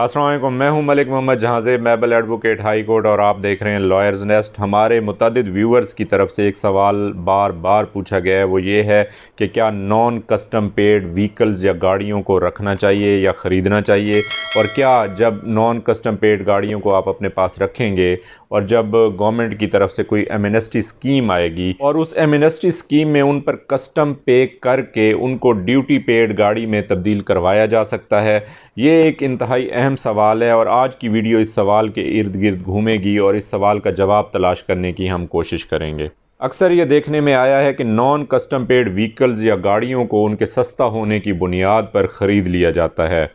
असलम मैं हूं मलिक मोहम्मद जहाँजेब मैबल एडवोकेट हाई कोर्ट और आप देख रहे हैं लॉयर्स नेस्ट हमारे मुतद व्यूवर्स की तरफ से एक सवाल बार बार पूछा गया है वो ये है कि क्या नॉन कस्टम पेड व्हीकल्स या गाड़ियों को रखना चाहिए या ख़रीदना चाहिए और क्या जब नॉन कस्टम पेड गाड़ियों को आप अपने पास रखेंगे और जब गवर्नमेंट की तरफ से कोई एमनेस्टी स्कीम आएगी और उस एमनेस्टी स्कीम में उन पर कस्टम पे करके उनको ड्यूटी पेड गाड़ी में तब्दील करवाया जा सकता है ये एक इंतहाई अहम सवाल है और आज की वीडियो इस सवाल के इर्द गिर्द घूमेगी और इस सवाल का जवाब तलाश करने की हम कोशिश करेंगे अक्सर ये देखने में आया है कि नॉन कस्टम पेड व्हीकल्स या गाड़ियों को उनके सस्ता होने की बुनियाद पर ख़रीद लिया जाता है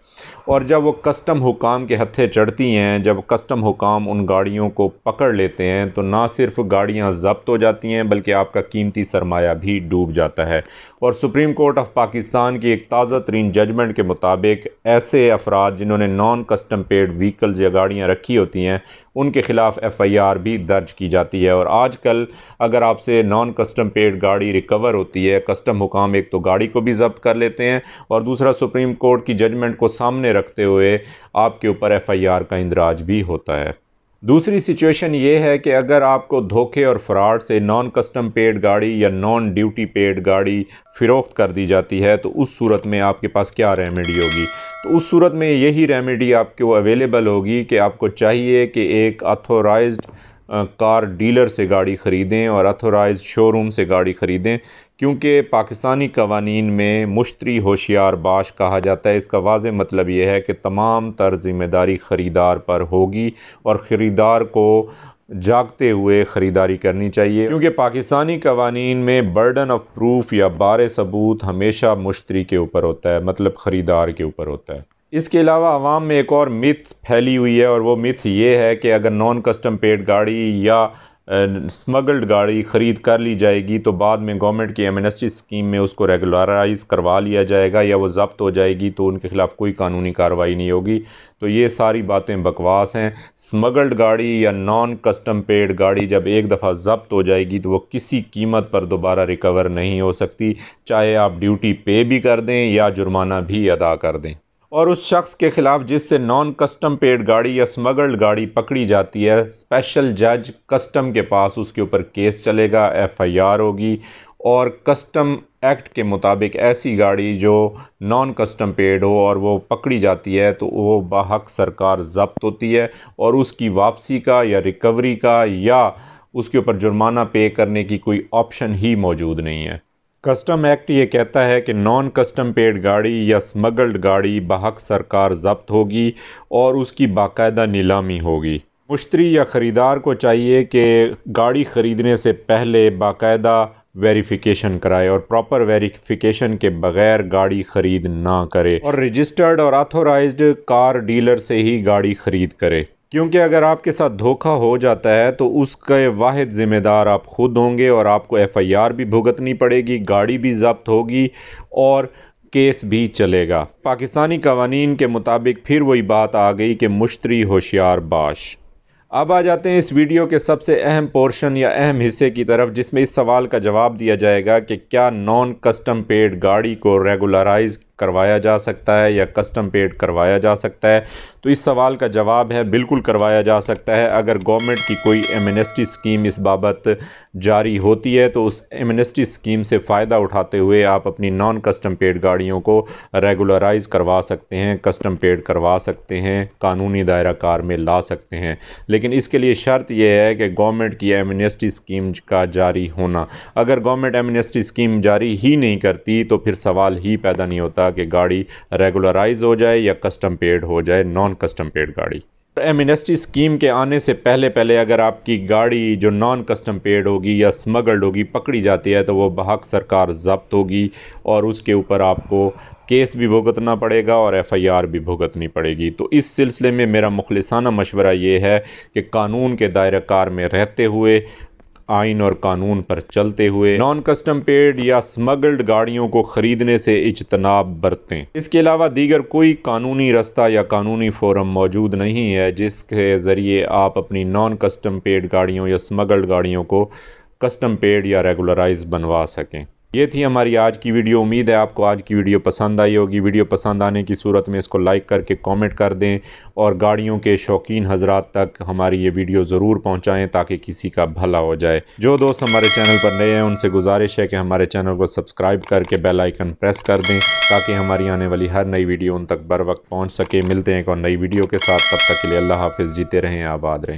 और जब वो कस्टम हुकाम के हत्थे चढ़ती हैं जब कस्टम हुकाम उन गाड़ियों को पकड़ लेते हैं तो ना सिर्फ गाड़ियां जब्त हो जाती हैं बल्कि आपका कीमती सरमाया भी डूब जाता है और सुप्रीम कोर्ट ऑफ पाकिस्तान की एक ताज़ा तरीन जजमेंट के मुताबिक ऐसे अफराद जिन्होंने नॉन कस्टम पेड व्हीकल्स या गाड़ियाँ रखी होती हैं उनके ख़िलाफ़ एफ़ आई आर भी दर्ज की जाती है और आज कल अगर आपसे नॉन कस्टम पेड गाड़ी रिकवर होती है कस्टम हुकाम एक तो गाड़ी को भी जब्त कर लेते हैं और दूसरा सुप्रीम कोर्ट की जजमेंट को सामने रखते हुए आपके ऊपर एफआईआर का इंदराज भी होता है दूसरी सिचुएशन ये है कि अगर आपको धोखे और फ्रॉड से नॉन कस्टम पेड गाड़ी या नॉन ड्यूटी पेड गाड़ी फिरोख्त कर दी जाती है तो उस सूरत में आपके पास क्या रेमेडी होगी तो उस सूरत में यही रेमेडी आपको अवेलेबल होगी कि आपको चाहिए कि एक अथोराइज्ड कार डीलर से गाड़ी ख़रीदें और अथोराइज शोरूम से गाड़ी ख़रीदें क्योंकि पाकिस्तानी कवानीन में मुश्तरी होशियार बाश कहा जाता है इसका वाज मतलब यह है कि तमाम तर ज़िम्मेदारी ख़रीदार पर होगी और ख़रीदार को जागते हुए ख़रीदारी करनी चाहिए क्योंकि पाकिस्तानी कवानीन में बर्डन ऑफ प्रूफ या बार सबूत हमेशा मुश्तरी के ऊपर होता है मतलब ख़रीदार के ऊपर होता है इसके अलावा आवाम में एक और मिथ फैली हुई है और वो मिथ ये है कि अगर नॉन कस्टम पेड गाड़ी या स्मगल्ड गाड़ी ख़रीद कर ली जाएगी तो बाद में गवर्नमेंट की एम स्कीम में उसको रेगुलराइज करवा लिया जाएगा या वो जब्त हो जाएगी तो उनके ख़िलाफ़ कोई कानूनी कार्रवाई नहीं होगी तो ये सारी बातें बकवास हैं स्मगल्ड गाड़ी या नॉन कस्टम पेड गाड़ी जब एक दफ़ा जब्त हो जाएगी तो वो किसी कीमत पर दोबारा रिकवर नहीं हो सकती चाहे आप ड्यूटी पे भी कर दें या जुर्माना भी अदा कर दें और उस शख्स के ख़िलाफ़ जिससे नॉन कस्टम पेड गाड़ी या स्मगल्ड गाड़ी पकड़ी जाती है स्पेशल जज कस्टम के पास उसके ऊपर केस चलेगा एफआईआर होगी और कस्टम एक्ट के मुताबिक ऐसी गाड़ी जो नॉन कस्टम पेड हो और वो पकड़ी जाती है तो वो बाहक सरकार जब्त होती है और उसकी वापसी का या रिकवरी का या उसके ऊपर जुर्माना पे करने की कोई ऑप्शन ही मौजूद नहीं है कस्टम एक्ट ये कहता है कि नॉन कस्टम पेड गाड़ी या स्मगल्ड गाड़ी बहक सरकार जब्त होगी और उसकी बाकायदा नीलामी होगी मुश्तरी या ख़रीदार को चाहिए कि गाड़ी ख़रीदने से पहले बाकायदा वेरिफिकेशन कराए और प्रॉपर वेरिफिकेशन के बगैर गाड़ी ख़रीद ना करे और रजिस्टर्ड और ऑथोराइज्ड कार डीलर से ही गाड़ी ख़रीद करे क्योंकि अगर आपके साथ धोखा हो जाता है तो उसके वाद ज़िम्मेदार आप ख़ुद होंगे और आपको एफआईआर भी भुगतनी पड़ेगी गाड़ी भी जब्त होगी और केस भी चलेगा पाकिस्तानी कवानीन के मुताबिक फिर वही बात आ गई कि मुश्तरी होशियार बाश अब आ जाते हैं इस वीडियो के सबसे अहम पोर्शन या अहम हिस्से की तरफ जिसमें इस सवाल का जवाब दिया जाएगा कि क्या नॉन कस्टम पेड गाड़ी को रेगुलराइज करवाया जा सकता है या कस्टम पेड करवाया जा सकता है तो इस सवाल का जवाब है बिल्कुल करवाया जा सकता है अगर गवर्नमेंट की कोई एमनेस्टी स्कीम इस बाबत जारी होती है तो उस एमनेस्टी स्कीम से फ़ायदा उठाते हुए आप अपनी नॉन कस्टम पेड गाड़ियों को रेगुलराइज करवा सकते हैं कस्टम पेड करवा सकते हैं कानूनी दायरा कार में ला सकते हैं लेकिन इसके लिए शर्त यह है कि गवर्नमेंट की एमनेस्टी स्कीम का जारी होना अगर गवर्नमेंट एमनेस्टी स्कीम जारी ही नहीं करती तो फिर सवाल ही पैदा नहीं होता होता कि गाड़ी रेगुलराइज हो जाए या कस्टम पेड हो जाए नॉन कस्टम पेड गाड़ी एमिनेस्टी स्कीम के आने से पहले पहले अगर आपकी गाड़ी जो नॉन कस्टम पेड होगी या स्मगल्ड होगी पकड़ी जाती है तो वो बहक सरकार जब्त होगी और उसके ऊपर आपको केस भी भुगतना पड़ेगा और एफआईआर भी भुगतनी पड़ेगी तो इस सिलसिले में मेरा मुखलसाना मशवरा ये है कि कानून के कार में रहते हुए आइन और कानून पर चलते हुए नॉन कस्टम पेड या स्मगल्ड गाड़ियों को खरीदने से इजतनाब बरतें इसके अलावा दीगर कोई कानूनी रास्ता या कानूनी फोरम मौजूद नहीं है जिसके ज़रिए आप अपनी नॉन कस्टम पेड गाड़ियों या स्मगल्ड गाड़ियों को कस्टम पेड या रेगुलराइज बनवा सकें ये थी हमारी आज की वीडियो उम्मीद है आपको आज की वीडियो पसंद आई होगी वीडियो पसंद आने की सूरत में इसको लाइक करके कमेंट कर दें और गाड़ियों के शौकीन हजरात तक हमारी ये वीडियो ज़रूर पहुंचाएं ताकि किसी का भला हो जाए जो दोस्त हमारे चैनल पर नए हैं उनसे गुजारिश है कि हमारे चैनल को सब्सक्राइब करके बेल आइकन प्रेस कर दें ताकि हमारी आने वाली हर नई वीडियो उन तक बर वक्त पहुँच सके मिलते हैं एक और नई वीडियो के साथ तब तक के लिए अल्लाह हाफिज़ जीते रहें आबाद रहें